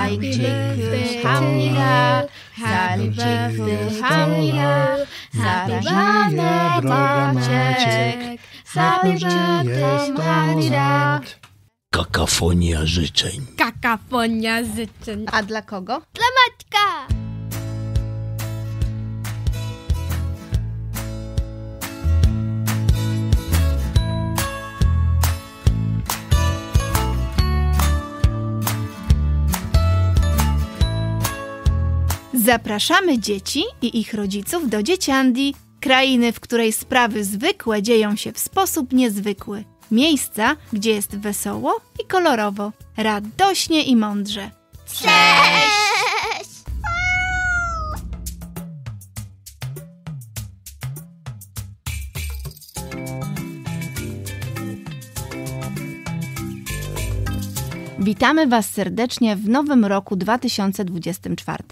Ayşegül Hamila, Zalibegül Hamila, Zabijane droga Maciek, Zabijane Hamila. Kakafonia życzeń. Kakafonia życzeń. A dla kogo? Dla Maćka! Zapraszamy dzieci i ich rodziców do Dzieciandi, krainy, w której sprawy zwykłe dzieją się w sposób niezwykły. Miejsca, gdzie jest wesoło i kolorowo, radośnie i mądrze. Cześć! Witamy Was serdecznie w nowym roku 2024.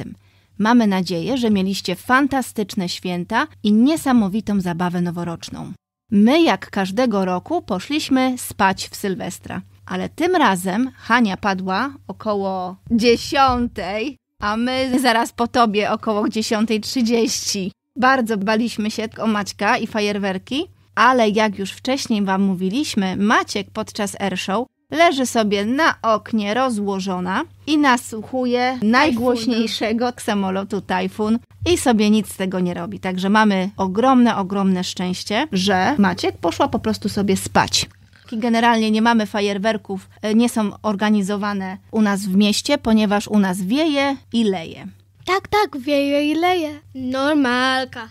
Mamy nadzieję, że mieliście fantastyczne święta i niesamowitą zabawę noworoczną. My, jak każdego roku, poszliśmy spać w Sylwestra. Ale tym razem Hania padła około dziesiątej, a my zaraz po tobie około dziesiątej trzydzieści. Bardzo baliśmy się o Maćka i fajerwerki, ale jak już wcześniej Wam mówiliśmy, Maciek podczas airshow leży sobie na oknie rozłożona i nasłuchuje najgłośniejszego samolotu Tajfun i sobie nic z tego nie robi. Także mamy ogromne, ogromne szczęście, że Maciek poszła po prostu sobie spać. generalnie nie mamy fajerwerków, e, nie są organizowane u nas w mieście, ponieważ u nas wieje i leje. Tak, tak, wieje i leje. Normalka.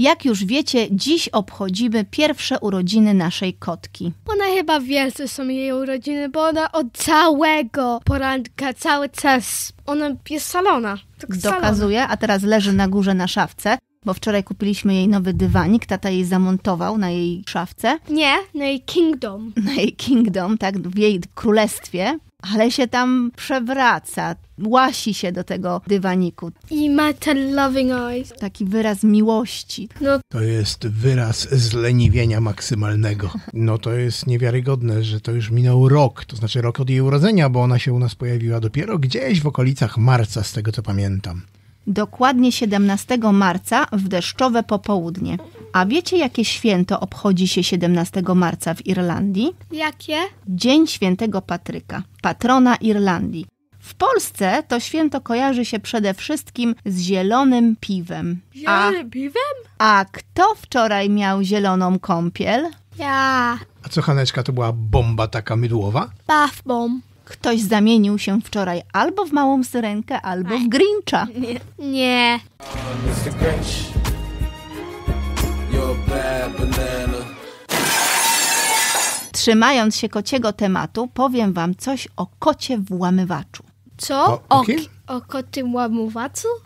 Jak już wiecie, dziś obchodzimy pierwsze urodziny naszej kotki. Ona chyba wie, co są jej urodziny, bo ona od całego poranka, cały czas, ona jest salona. Tak Dokazuje, salona. a teraz leży na górze na szafce bo wczoraj kupiliśmy jej nowy dywanik, tata jej zamontował na jej szafce. Nie, na jej kingdom. Na jej kingdom, tak, w jej królestwie, ale się tam przewraca, łasi się do tego dywaniku. I ma ten loving eyes. Taki wyraz miłości. No. To jest wyraz zleniwienia maksymalnego. No to jest niewiarygodne, że to już minął rok, to znaczy rok od jej urodzenia, bo ona się u nas pojawiła dopiero gdzieś w okolicach marca, z tego co pamiętam. Dokładnie 17 marca w deszczowe popołudnie. A wiecie, jakie święto obchodzi się 17 marca w Irlandii? Jakie? Dzień Świętego Patryka, patrona Irlandii. W Polsce to święto kojarzy się przede wszystkim z zielonym piwem. Zielonym a, piwem? A kto wczoraj miał zieloną kąpiel? Ja. A co, Haneczka, to była bomba taka mydłowa? Baw bomb. Ktoś zamienił się wczoraj albo w małą syrenkę, albo Aj. w Grincha. Nie. Nie. Trzymając się kociego tematu, powiem wam coś o kocie włamywaczu. Co? O, o, kim? o kotym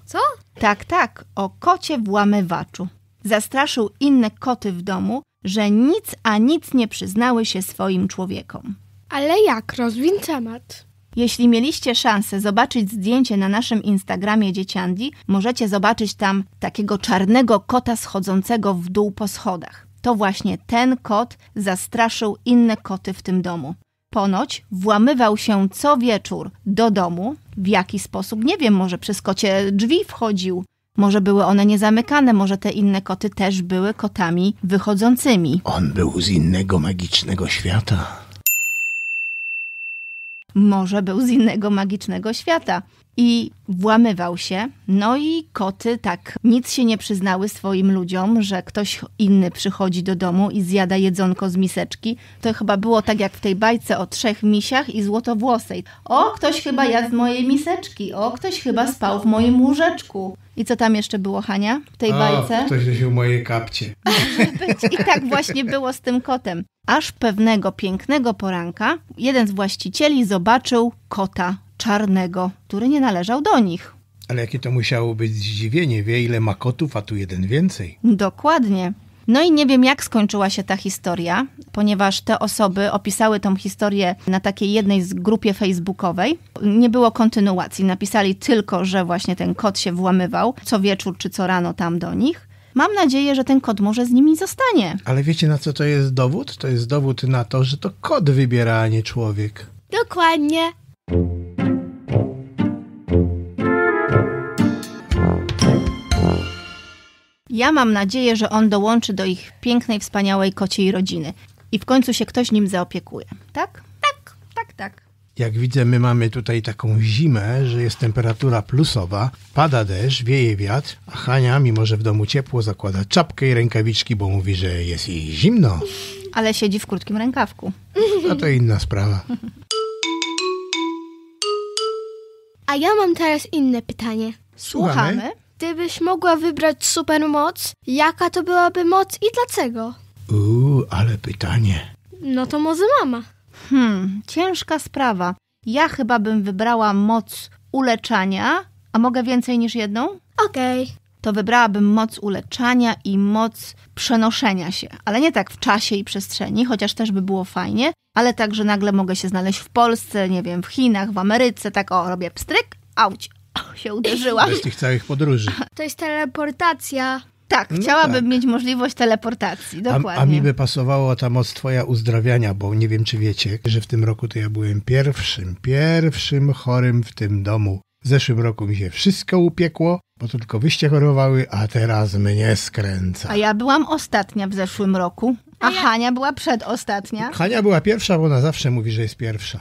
Co? Tak, tak, o kocie włamywaczu. Zastraszył inne koty w domu, że nic a nic nie przyznały się swoim człowiekom. Ale jak? Rozwin temat. Jeśli mieliście szansę zobaczyć zdjęcie na naszym Instagramie Dzieciandi, możecie zobaczyć tam takiego czarnego kota schodzącego w dół po schodach. To właśnie ten kot zastraszył inne koty w tym domu ponoć włamywał się co wieczór do domu. W jaki sposób? Nie wiem, może przez kocie drzwi wchodził. Może były one niezamykane, może te inne koty też były kotami wychodzącymi. On był z innego magicznego świata. Może był z innego magicznego świata i włamywał się. No i koty tak nic się nie przyznały swoim ludziom, że ktoś inny przychodzi do domu i zjada jedzonko z miseczki. To chyba było tak jak w tej bajce o trzech misiach i złotowłosej. O, ktoś chyba jadł z mojej miseczki, o, ktoś chyba no spał w moim łóżeczku. I co tam jeszcze było, Hania, w tej o, bajce? ktoś w moje kapcie. I tak właśnie było z tym kotem. Aż pewnego pięknego poranka jeden z właścicieli zobaczył kota czarnego, który nie należał do nich. Ale jakie to musiało być zdziwienie, wie ile ma kotów, a tu jeden więcej. Dokładnie. No i nie wiem, jak skończyła się ta historia, ponieważ te osoby opisały tą historię na takiej jednej z grupie facebookowej. Nie było kontynuacji. Napisali tylko, że właśnie ten kot się włamywał co wieczór czy co rano tam do nich. Mam nadzieję, że ten kot może z nimi zostanie. Ale wiecie na co to jest dowód? To jest dowód na to, że to kot wybiera, a nie człowiek. Dokładnie. Ja mam nadzieję, że on dołączy do ich pięknej, wspaniałej kociej rodziny i w końcu się ktoś nim zaopiekuje, tak? Tak, tak, tak. Jak widzę, my mamy tutaj taką zimę, że jest temperatura plusowa, pada deszcz, wieje wiatr, a Hania, mimo że w domu ciepło, zakłada czapkę i rękawiczki, bo mówi, że jest jej zimno. Ale siedzi w krótkim rękawku. A to inna sprawa. A ja mam teraz inne pytanie. Słuchamy. Słuchamy. Gdybyś mogła wybrać supermoc, jaka to byłaby moc i dlaczego? Uuu, ale pytanie. No to może mama. Hmm, ciężka sprawa. Ja chyba bym wybrała moc uleczania, a mogę więcej niż jedną? Okej. Okay to wybrałabym moc uleczania i moc przenoszenia się. Ale nie tak w czasie i przestrzeni, chociaż też by było fajnie, ale tak, że nagle mogę się znaleźć w Polsce, nie wiem, w Chinach, w Ameryce, tak o, robię pstryk, auć, o, się uderzyłam. Bez tych całych podróży. To jest teleportacja. Tak, no chciałabym tak. mieć możliwość teleportacji, dokładnie. A, a mi by pasowała ta moc twoja uzdrawiania, bo nie wiem, czy wiecie, że w tym roku to ja byłem pierwszym, pierwszym chorym w tym domu. W zeszłym roku mi się wszystko upiekło, bo to tylko wyście chorowały, a teraz mnie skręca. A ja byłam ostatnia w zeszłym roku, a, a ja... Hania była przedostatnia. Hania była pierwsza, bo ona zawsze mówi, że jest pierwsza.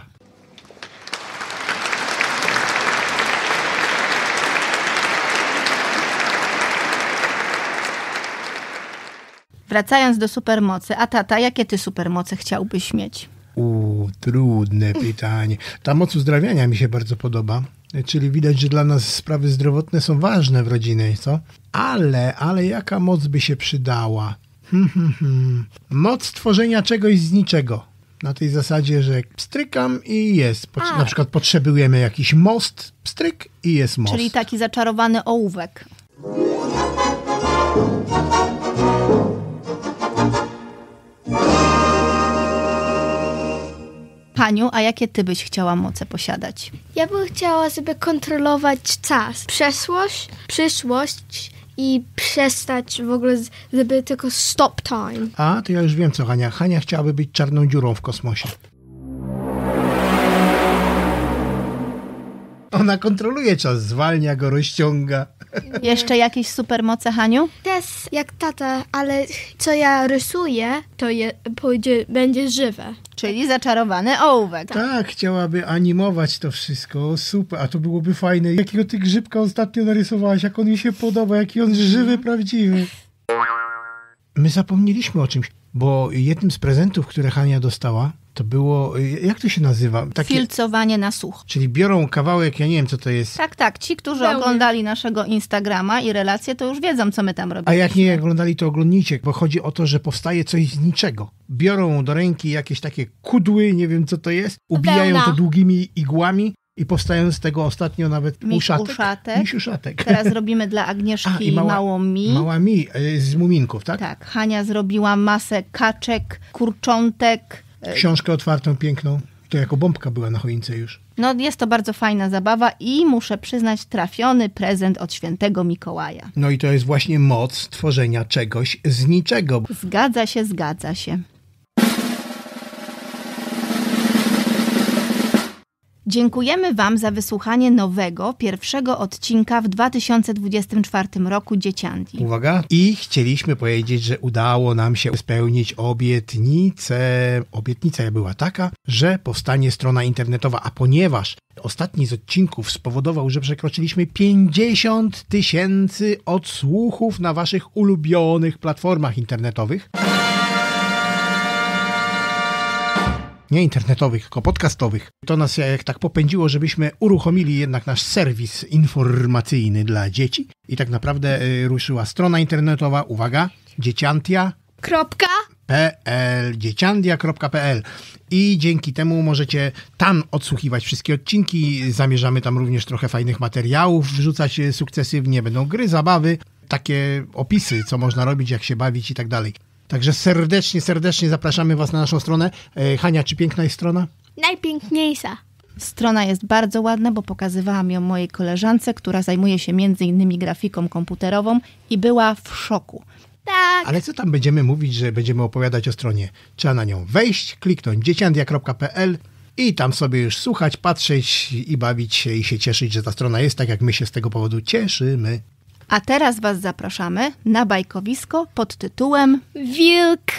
Wracając do supermocy, a tata, jakie ty supermoce chciałbyś mieć? U, trudne pytanie. Ta moc uzdrawiania mi się bardzo podoba. Czyli widać, że dla nas sprawy zdrowotne są ważne w rodzinie, co? Ale, ale jaka moc by się przydała? Hmm, hmm, hmm. Moc tworzenia czegoś z niczego. Na tej zasadzie, że pstrykam i jest. Po, na przykład potrzebujemy jakiś most, pstryk i jest most. Czyli taki zaczarowany ołówek. Paniu, a jakie ty byś chciała moce posiadać? Ja bym chciała żeby kontrolować czas, przeszłość, przyszłość i przestać w ogóle, żeby tylko stop time. A, to ja już wiem co Hania. Hania chciałaby być czarną dziurą w kosmosie. Ona kontroluje czas, zwalnia go, rozciąga. Jeszcze jakieś supermoce, Haniu? Też jak tata, ale co ja rysuję, to je, pójdzie, będzie żywe. Czyli zaczarowany ołówek. Tak, tak, chciałaby animować to wszystko. Super, a to byłoby fajne. Jakiego ty grzybka ostatnio narysowałaś, jak on mi się podoba, jaki on żywy, prawdziwy. My zapomnieliśmy o czymś, bo jednym z prezentów, które Hania dostała, to było, jak to się nazywa? Takie, Filcowanie na sucho. Czyli biorą kawałek, ja nie wiem co to jest. Tak, tak. Ci, którzy oglądali naszego Instagrama i relacje, to już wiedzą, co my tam robimy. A jak nie oglądali, to oglądnijcie, bo chodzi o to, że powstaje coś z niczego. Biorą do ręki jakieś takie kudły, nie wiem co to jest, ubijają Pełna. to długimi igłami, i powstają z tego ostatnio nawet uszatek. uszatek. uszatek. Teraz robimy dla Agnieszki A, i mała, mi. Mała mi y, z muminków, tak? Tak. Hania zrobiła masę kaczek, kurczątek, E, książkę otwartą, piękną. To jako bombka była na choince już. No jest to bardzo fajna zabawa i muszę przyznać trafiony prezent od świętego Mikołaja. No i to jest właśnie moc tworzenia czegoś z niczego. Zgadza się, zgadza się. Dziękujemy Wam za wysłuchanie nowego, pierwszego odcinka w 2024 roku Dzieciandi. Uwaga! I chcieliśmy powiedzieć, że udało nam się spełnić obietnicę. Obietnica była taka, że powstanie strona internetowa, a ponieważ ostatni z odcinków spowodował, że przekroczyliśmy 50 tysięcy odsłuchów na Waszych ulubionych platformach internetowych. nie internetowych, tylko podcastowych. To nas jak tak popędziło, żebyśmy uruchomili jednak nasz serwis informacyjny dla dzieci i tak naprawdę y, ruszyła strona internetowa, uwaga, dzieciantia.pl, dzieciandia.pl i dzięki temu możecie tam odsłuchiwać wszystkie odcinki. Zamierzamy tam również trochę fajnych materiałów wrzucać y, sukcesywnie. Będą gry, zabawy, takie opisy, co można robić, jak się bawić i tak dalej. Także serdecznie, serdecznie zapraszamy Was na naszą stronę. E, Hania, czy piękna jest strona? Najpiękniejsza. Strona jest bardzo ładna, bo pokazywałam ją mojej koleżance, która zajmuje się między innymi grafiką komputerową i była w szoku. Tak. Ale co tam będziemy mówić, że będziemy opowiadać o stronie? Trzeba na nią wejść, kliknąć dzieciandia.pl i tam sobie już słuchać, patrzeć i bawić się i się cieszyć, że ta strona jest tak, jak my się z tego powodu cieszymy. A teraz Was zapraszamy na bajkowisko pod tytułem Wilk.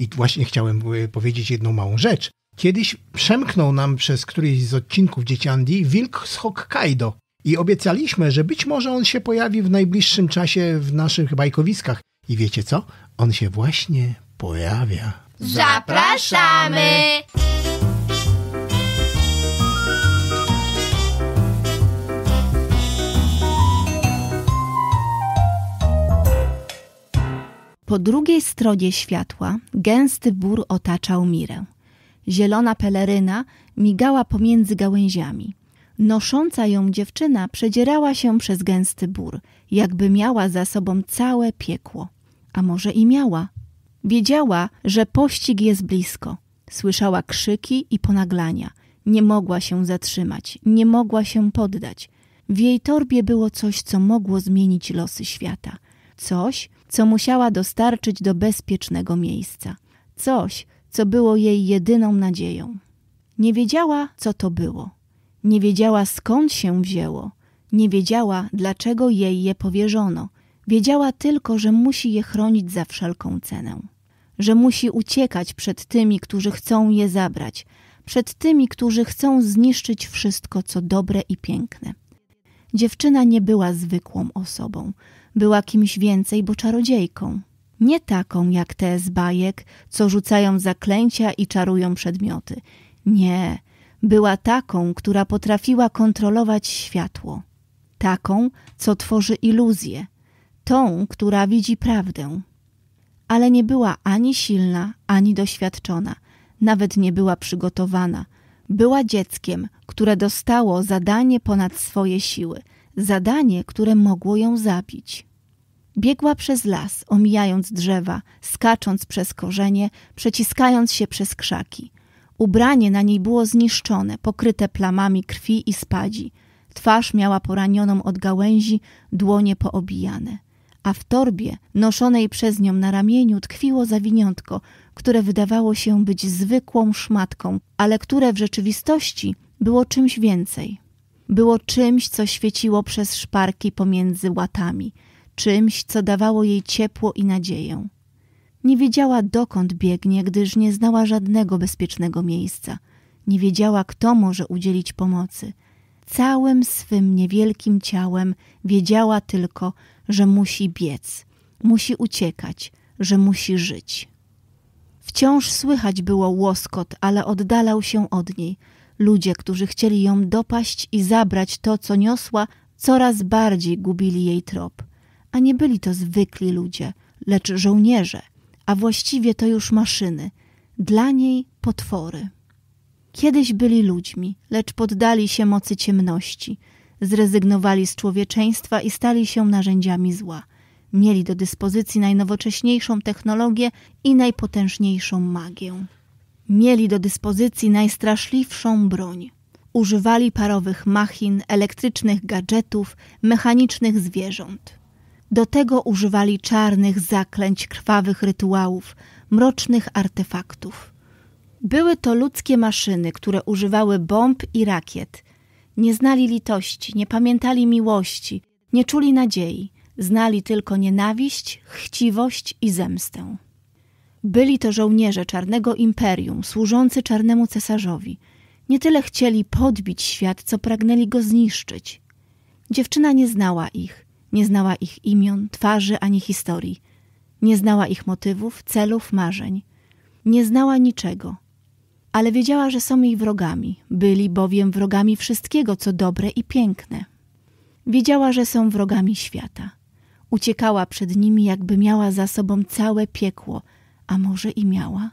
I właśnie chciałem e, powiedzieć jedną małą rzecz. Kiedyś przemknął nam przez któryś z odcinków Dzieciandi wilk z Hokkaido. I obiecaliśmy, że być może on się pojawi w najbliższym czasie w naszych bajkowiskach. I wiecie co? On się właśnie pojawia. Zapraszamy! Po drugiej stronie światła gęsty bór otaczał Mirę. Zielona peleryna migała pomiędzy gałęziami. Nosząca ją dziewczyna przedzierała się przez gęsty bór, jakby miała za sobą całe piekło. A może i miała. Wiedziała, że pościg jest blisko. Słyszała krzyki i ponaglania. Nie mogła się zatrzymać, nie mogła się poddać. W jej torbie było coś, co mogło zmienić losy świata. Coś, co musiała dostarczyć do bezpiecznego miejsca. Coś, co było jej jedyną nadzieją. Nie wiedziała, co to było. Nie wiedziała, skąd się wzięło. Nie wiedziała, dlaczego jej je powierzono. Wiedziała tylko, że musi je chronić za wszelką cenę. Że musi uciekać przed tymi, którzy chcą je zabrać, przed tymi, którzy chcą zniszczyć wszystko, co dobre i piękne. Dziewczyna nie była zwykłą osobą była kimś więcej, bo czarodziejką. Nie taką jak te z bajek, co rzucają zaklęcia i czarują przedmioty. Nie, była taką, która potrafiła kontrolować światło. Taką, co tworzy iluzję. Tą, która widzi prawdę. Ale nie była ani silna, ani doświadczona. Nawet nie była przygotowana. Była dzieckiem, które dostało zadanie ponad swoje siły – zadanie, które mogło ją zabić. Biegła przez las, omijając drzewa, skacząc przez korzenie, przeciskając się przez krzaki. Ubranie na niej było zniszczone, pokryte plamami krwi i spadzi. Twarz miała poranioną od gałęzi, dłonie poobijane. A w torbie, noszonej przez nią na ramieniu, tkwiło zawiniątko, które wydawało się być zwykłą szmatką, ale które w rzeczywistości było czymś więcej. Było czymś, co świeciło przez szparki pomiędzy łatami, czymś, co dawało jej ciepło i nadzieję. Nie wiedziała, dokąd biegnie, gdyż nie znała żadnego bezpiecznego miejsca. Nie wiedziała, kto może udzielić pomocy. Całym swym niewielkim ciałem wiedziała tylko, że musi biec, musi uciekać, że musi żyć. Wciąż słychać było łoskot, ale oddalał się od niej – Ludzie, którzy chcieli ją dopaść i zabrać to, co niosła, coraz bardziej gubili jej trop. A nie byli to zwykli ludzie, lecz żołnierze, a właściwie to już maszyny, dla niej potwory. Kiedyś byli ludźmi, lecz poddali się mocy ciemności, zrezygnowali z człowieczeństwa i stali się narzędziami zła. Mieli do dyspozycji najnowocześniejszą technologię i najpotężniejszą magię. Mieli do dyspozycji najstraszliwszą broń. Używali parowych machin, elektrycznych gadżetów, mechanicznych zwierząt. Do tego używali czarnych zaklęć, krwawych rytuałów, mrocznych artefaktów. Były to ludzkie maszyny, które używały bomb i rakiet. Nie znali litości, nie pamiętali miłości, nie czuli nadziei, znali tylko nienawiść, chciwość i zemstę. Byli to żołnierze Czarnego Imperium, służący Czarnemu Cesarzowi. Nie tyle chcieli podbić świat, co pragnęli go zniszczyć. Dziewczyna nie znała ich, nie znała ich imion, twarzy ani historii. Nie znała ich motywów, celów, marzeń. Nie znała niczego. Ale wiedziała, że są jej wrogami, byli bowiem wrogami wszystkiego, co dobre i piękne. Wiedziała, że są wrogami świata. Uciekała przed nimi, jakby miała za sobą całe piekło, a może i miała.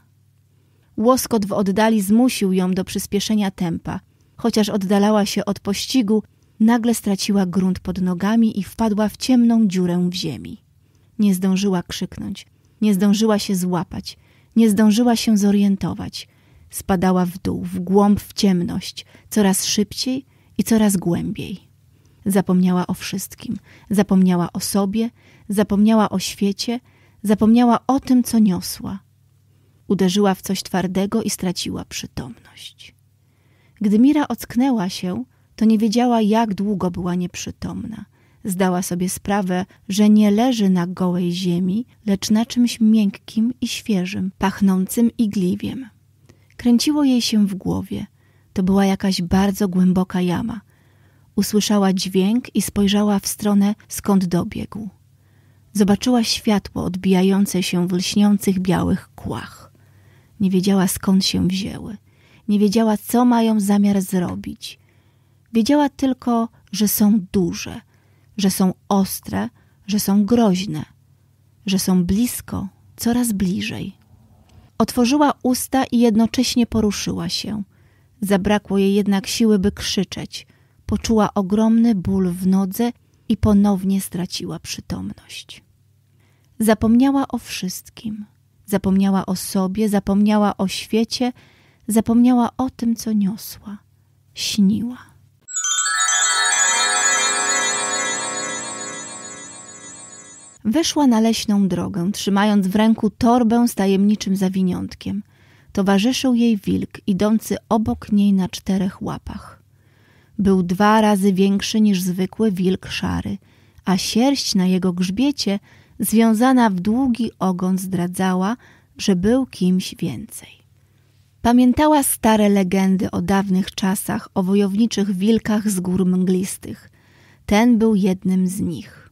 Łoskot w oddali zmusił ją do przyspieszenia tempa. Chociaż oddalała się od pościgu, nagle straciła grunt pod nogami i wpadła w ciemną dziurę w ziemi. Nie zdążyła krzyknąć, nie zdążyła się złapać, nie zdążyła się zorientować. Spadała w dół, w głąb w ciemność, coraz szybciej i coraz głębiej. Zapomniała o wszystkim, zapomniała o sobie, zapomniała o świecie, Zapomniała o tym, co niosła. Uderzyła w coś twardego i straciła przytomność. Gdy Mira ocknęła się, to nie wiedziała, jak długo była nieprzytomna. Zdała sobie sprawę, że nie leży na gołej ziemi, lecz na czymś miękkim i świeżym, pachnącym igliwiem. Kręciło jej się w głowie. To była jakaś bardzo głęboka jama. Usłyszała dźwięk i spojrzała w stronę, skąd dobiegł. Zobaczyła światło odbijające się w lśniących białych kłach. Nie wiedziała skąd się wzięły. Nie wiedziała, co mają zamiar zrobić. Wiedziała tylko, że są duże, że są ostre, że są groźne, że są blisko, coraz bliżej. Otworzyła usta i jednocześnie poruszyła się. Zabrakło jej jednak siły, by krzyczeć. Poczuła ogromny ból w nodze i ponownie straciła przytomność. Zapomniała o wszystkim. Zapomniała o sobie, zapomniała o świecie, zapomniała o tym, co niosła. Śniła. Wyszła na leśną drogę, trzymając w ręku torbę z tajemniczym zawiniątkiem. Towarzyszył jej wilk, idący obok niej na czterech łapach. Był dwa razy większy niż zwykły wilk szary, a sierść na jego grzbiecie związana w długi ogon zdradzała, że był kimś więcej. Pamiętała stare legendy o dawnych czasach, o wojowniczych wilkach z gór mglistych. Ten był jednym z nich.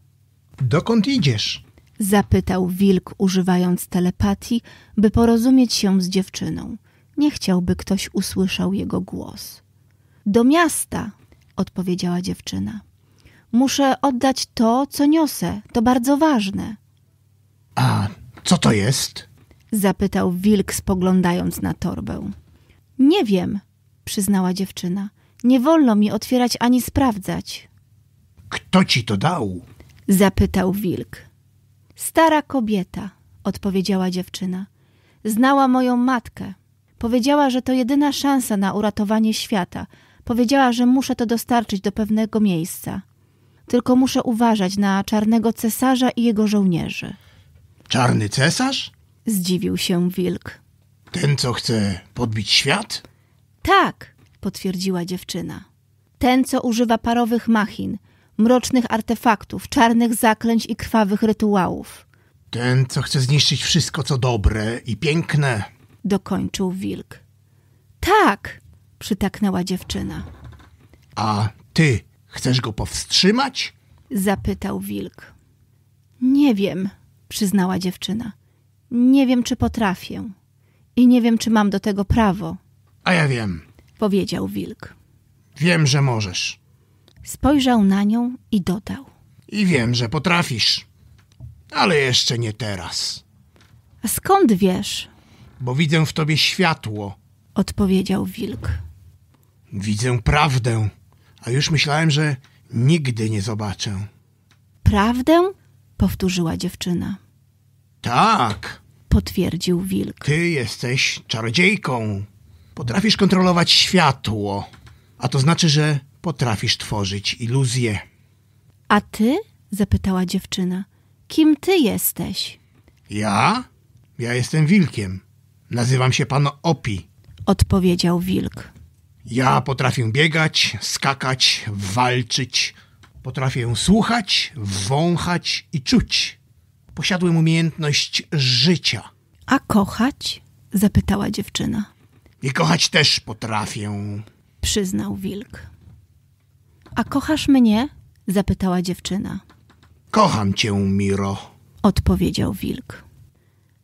Dokąd idziesz? Zapytał wilk, używając telepatii, by porozumieć się z dziewczyną. Nie chciałby ktoś usłyszał jego głos. Do miasta, odpowiedziała dziewczyna. Muszę oddać to, co niosę. To bardzo ważne. A co to jest? Zapytał wilk, spoglądając na torbę. Nie wiem, przyznała dziewczyna. Nie wolno mi otwierać ani sprawdzać. Kto ci to dał? Zapytał wilk. Stara kobieta, odpowiedziała dziewczyna. Znała moją matkę. Powiedziała, że to jedyna szansa na uratowanie świata. Powiedziała, że muszę to dostarczyć do pewnego miejsca tylko muszę uważać na czarnego cesarza i jego żołnierzy. Czarny cesarz? Zdziwił się wilk. Ten, co chce podbić świat? Tak, potwierdziła dziewczyna. Ten, co używa parowych machin, mrocznych artefaktów, czarnych zaklęć i krwawych rytuałów. Ten, co chce zniszczyć wszystko, co dobre i piękne. Dokończył wilk. Tak, przytaknęła dziewczyna. A ty Chcesz go powstrzymać? Zapytał wilk. Nie wiem, przyznała dziewczyna. Nie wiem, czy potrafię. I nie wiem, czy mam do tego prawo. A ja wiem, powiedział wilk. Wiem, że możesz. Spojrzał na nią i dodał. I wiem, że potrafisz. Ale jeszcze nie teraz. A skąd wiesz? Bo widzę w tobie światło, odpowiedział wilk. Widzę prawdę a już myślałem, że nigdy nie zobaczę. Prawdę? powtórzyła dziewczyna. Tak, potwierdził wilk. Ty jesteś czarodziejką. Potrafisz kontrolować światło, a to znaczy, że potrafisz tworzyć iluzje. A ty? zapytała dziewczyna. Kim ty jesteś? Ja? Ja jestem wilkiem. Nazywam się pan Opi. Odpowiedział wilk. Ja potrafię biegać, skakać, walczyć. Potrafię słuchać, wąchać i czuć. Posiadłem umiejętność życia. A kochać? zapytała dziewczyna. I kochać też potrafię, przyznał wilk. A kochasz mnie? zapytała dziewczyna. Kocham cię, Miro, odpowiedział wilk.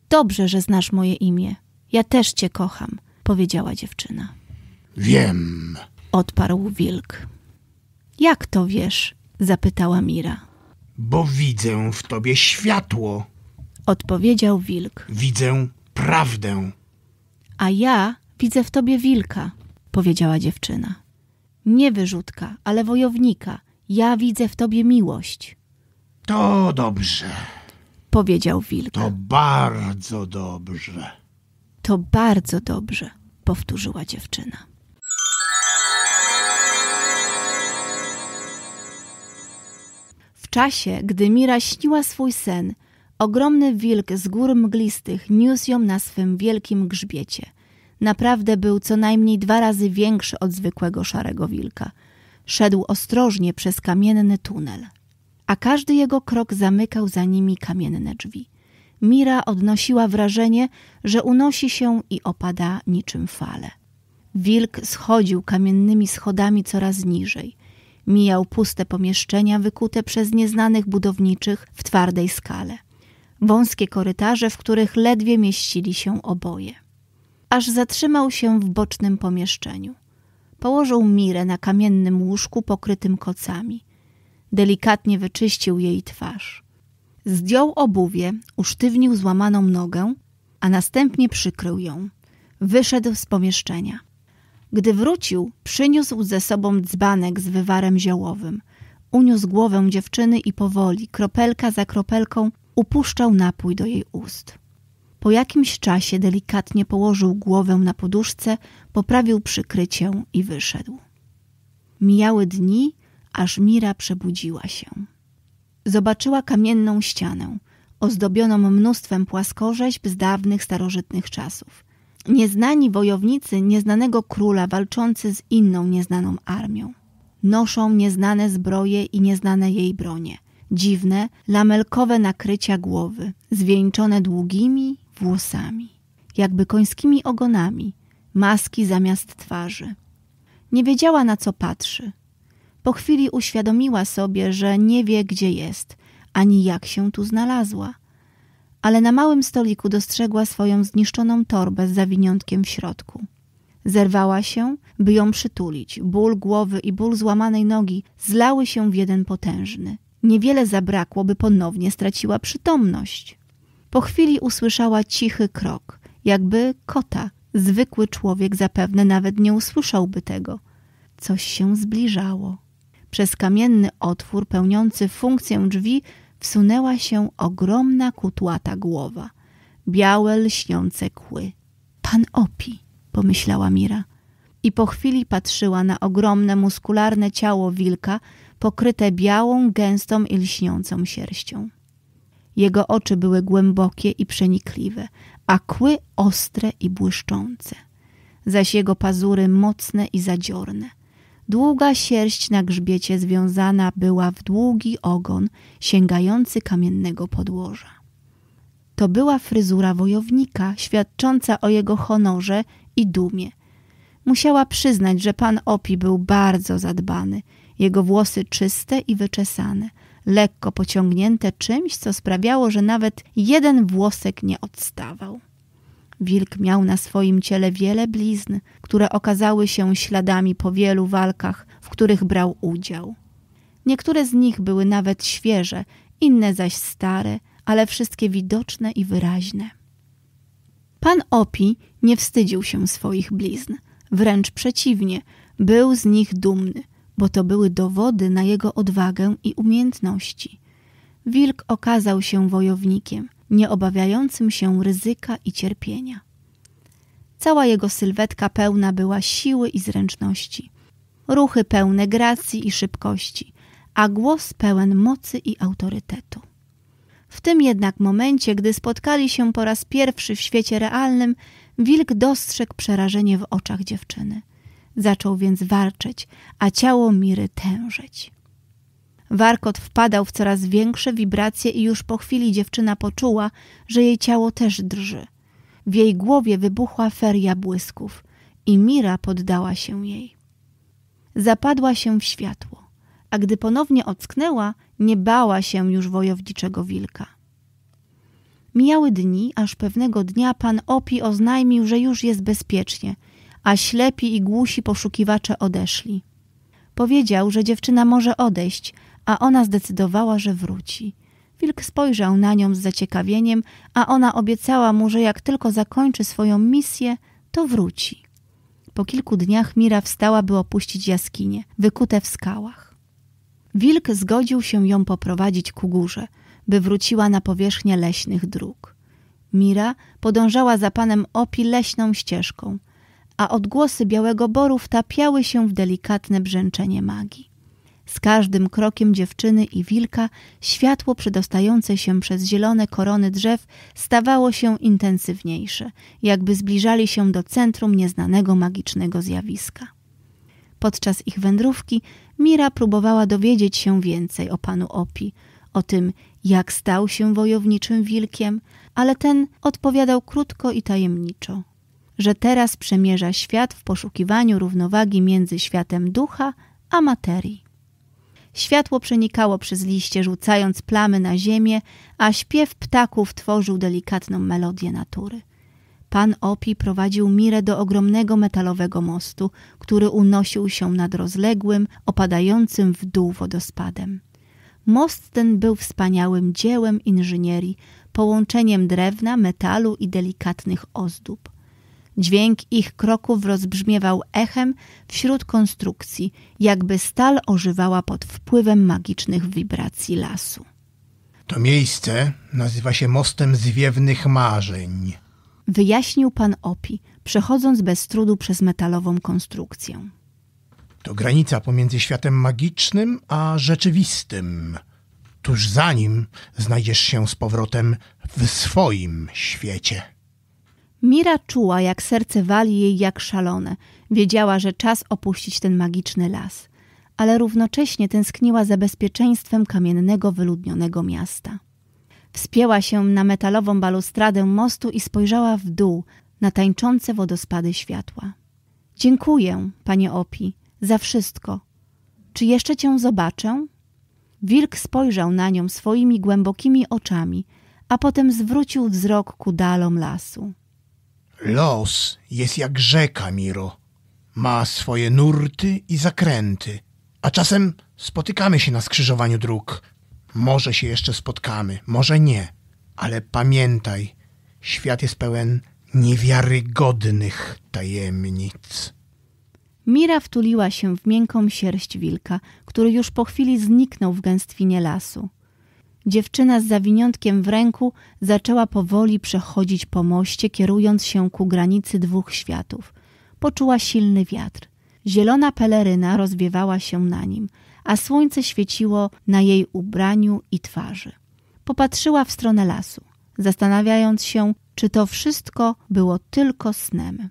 Dobrze, że znasz moje imię. Ja też cię kocham, powiedziała dziewczyna. Wiem, odparł wilk. Jak to wiesz? zapytała Mira. Bo widzę w tobie światło, odpowiedział wilk. Widzę prawdę. A ja widzę w tobie wilka, powiedziała dziewczyna. Nie wyrzutka, ale wojownika. Ja widzę w tobie miłość. To dobrze, powiedział wilk. To bardzo dobrze. To bardzo dobrze, powtórzyła dziewczyna. czasie, gdy Mira śniła swój sen, ogromny wilk z gór mglistych niósł ją na swym wielkim grzbiecie. Naprawdę był co najmniej dwa razy większy od zwykłego szarego wilka. Szedł ostrożnie przez kamienny tunel, a każdy jego krok zamykał za nimi kamienne drzwi. Mira odnosiła wrażenie, że unosi się i opada niczym fale. Wilk schodził kamiennymi schodami coraz niżej – Mijał puste pomieszczenia wykute przez nieznanych budowniczych w twardej skale. Wąskie korytarze, w których ledwie mieścili się oboje. Aż zatrzymał się w bocznym pomieszczeniu. Położył Mirę na kamiennym łóżku pokrytym kocami. Delikatnie wyczyścił jej twarz. Zdjął obuwie, usztywnił złamaną nogę, a następnie przykrył ją. Wyszedł z pomieszczenia. Gdy wrócił, przyniósł ze sobą dzbanek z wywarem ziołowym. Uniósł głowę dziewczyny i powoli, kropelka za kropelką, upuszczał napój do jej ust. Po jakimś czasie delikatnie położył głowę na poduszce, poprawił przykrycie i wyszedł. Mijały dni, aż Mira przebudziła się. Zobaczyła kamienną ścianę, ozdobioną mnóstwem płaskorzeźb z dawnych starożytnych czasów. Nieznani wojownicy nieznanego króla walczący z inną nieznaną armią. Noszą nieznane zbroje i nieznane jej bronie. Dziwne, lamelkowe nakrycia głowy, zwieńczone długimi włosami, jakby końskimi ogonami, maski zamiast twarzy. Nie wiedziała na co patrzy. Po chwili uświadomiła sobie, że nie wie gdzie jest, ani jak się tu znalazła ale na małym stoliku dostrzegła swoją zniszczoną torbę z zawiniątkiem w środku. Zerwała się, by ją przytulić. Ból głowy i ból złamanej nogi zlały się w jeden potężny. Niewiele zabrakło, by ponownie straciła przytomność. Po chwili usłyszała cichy krok, jakby kota. Zwykły człowiek zapewne nawet nie usłyszałby tego. Coś się zbliżało. Przez kamienny otwór pełniący funkcję drzwi wsunęła się ogromna kutłata głowa, białe lśniące kły. Pan Opi, pomyślała Mira. I po chwili patrzyła na ogromne, muskularne ciało wilka, pokryte białą, gęstą i lśniącą sierścią. Jego oczy były głębokie i przenikliwe, a kły ostre i błyszczące, zaś jego pazury mocne i zadziorne – Długa sierść na grzbiecie związana była w długi ogon sięgający kamiennego podłoża. To była fryzura wojownika, świadcząca o jego honorze i dumie. Musiała przyznać, że pan Opi był bardzo zadbany, jego włosy czyste i wyczesane, lekko pociągnięte czymś, co sprawiało, że nawet jeden włosek nie odstawał. Wilk miał na swoim ciele wiele blizn, które okazały się śladami po wielu walkach, w których brał udział. Niektóre z nich były nawet świeże, inne zaś stare, ale wszystkie widoczne i wyraźne. Pan Opi nie wstydził się swoich blizn, wręcz przeciwnie, był z nich dumny, bo to były dowody na jego odwagę i umiejętności. Wilk okazał się wojownikiem, nieobawiającym się ryzyka i cierpienia. Cała jego sylwetka pełna była siły i zręczności, ruchy pełne gracji i szybkości, a głos pełen mocy i autorytetu. W tym jednak momencie, gdy spotkali się po raz pierwszy w świecie realnym, wilk dostrzegł przerażenie w oczach dziewczyny. Zaczął więc warczeć, a ciało Miry tężeć. Warkot wpadał w coraz większe wibracje i już po chwili dziewczyna poczuła, że jej ciało też drży. W jej głowie wybuchła feria błysków i Mira poddała się jej. Zapadła się w światło, a gdy ponownie ocknęła, nie bała się już wojowniczego wilka. Mijały dni, aż pewnego dnia pan Opi oznajmił, że już jest bezpiecznie, a ślepi i głusi poszukiwacze odeszli. Powiedział, że dziewczyna może odejść, a ona zdecydowała, że wróci. Wilk spojrzał na nią z zaciekawieniem, a ona obiecała mu, że jak tylko zakończy swoją misję, to wróci. Po kilku dniach Mira wstała, by opuścić jaskinie, wykute w skałach. Wilk zgodził się ją poprowadzić ku górze, by wróciła na powierzchnię leśnych dróg. Mira podążała za panem Opi leśną ścieżką, a odgłosy białego boru wtapiały się w delikatne brzęczenie magii. Z każdym krokiem dziewczyny i wilka światło przedostające się przez zielone korony drzew stawało się intensywniejsze, jakby zbliżali się do centrum nieznanego magicznego zjawiska. Podczas ich wędrówki Mira próbowała dowiedzieć się więcej o panu Opi, o tym, jak stał się wojowniczym wilkiem, ale ten odpowiadał krótko i tajemniczo, że teraz przemierza świat w poszukiwaniu równowagi między światem ducha a materii. Światło przenikało przez liście, rzucając plamy na ziemię, a śpiew ptaków tworzył delikatną melodię natury. Pan Opi prowadził Mirę do ogromnego metalowego mostu, który unosił się nad rozległym, opadającym w dół wodospadem. Most ten był wspaniałym dziełem inżynierii, połączeniem drewna, metalu i delikatnych ozdób. Dźwięk ich kroków rozbrzmiewał echem wśród konstrukcji, jakby stal ożywała pod wpływem magicznych wibracji lasu. To miejsce nazywa się Mostem Zwiewnych Marzeń, wyjaśnił pan Opi, przechodząc bez trudu przez metalową konstrukcję. To granica pomiędzy światem magicznym a rzeczywistym. Tuż za nim znajdziesz się z powrotem w swoim świecie. Mira czuła, jak serce wali jej jak szalone. Wiedziała, że czas opuścić ten magiczny las, ale równocześnie tęskniła za bezpieczeństwem kamiennego, wyludnionego miasta. Wspięła się na metalową balustradę mostu i spojrzała w dół na tańczące wodospady światła. Dziękuję, panie Opi, za wszystko. Czy jeszcze cię zobaczę? Wilk spojrzał na nią swoimi głębokimi oczami, a potem zwrócił wzrok ku dalom lasu. Los jest jak rzeka, Miro. Ma swoje nurty i zakręty. A czasem spotykamy się na skrzyżowaniu dróg. Może się jeszcze spotkamy, może nie. Ale pamiętaj, świat jest pełen niewiarygodnych tajemnic. Mira wtuliła się w miękką sierść wilka, który już po chwili zniknął w gęstwinie lasu. Dziewczyna z zawiniątkiem w ręku zaczęła powoli przechodzić po moście, kierując się ku granicy dwóch światów. Poczuła silny wiatr. Zielona peleryna rozwiewała się na nim, a słońce świeciło na jej ubraniu i twarzy. Popatrzyła w stronę lasu, zastanawiając się, czy to wszystko było tylko snem.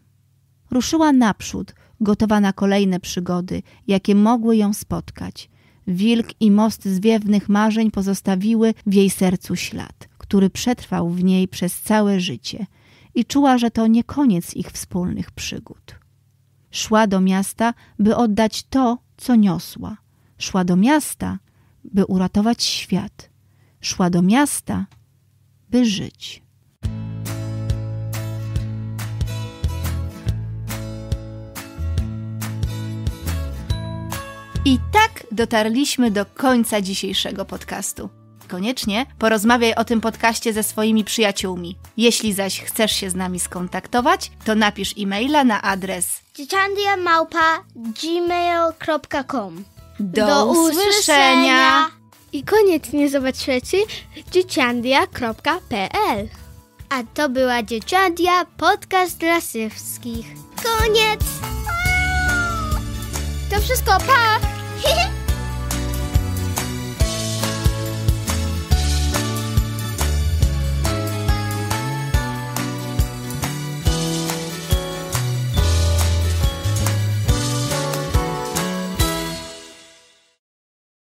Ruszyła naprzód, gotowa na kolejne przygody, jakie mogły ją spotkać wilk i most zwiewnych marzeń pozostawiły w jej sercu ślad, który przetrwał w niej przez całe życie i czuła, że to nie koniec ich wspólnych przygód. Szła do miasta, by oddać to, co niosła. Szła do miasta, by uratować świat. Szła do miasta, by żyć. dotarliśmy do końca dzisiejszego podcastu. Koniecznie porozmawiaj o tym podcaście ze swoimi przyjaciółmi. Jeśli zaś chcesz się z nami skontaktować, to napisz e-maila na adres dzieciandiamałpa.gmail.com Do, Do usłyszenia. usłyszenia! I koniecznie zobaczycie dzieciandia.pl A to była Dzieciandia, podcast dla sywskich. Koniec! To wszystko, pa!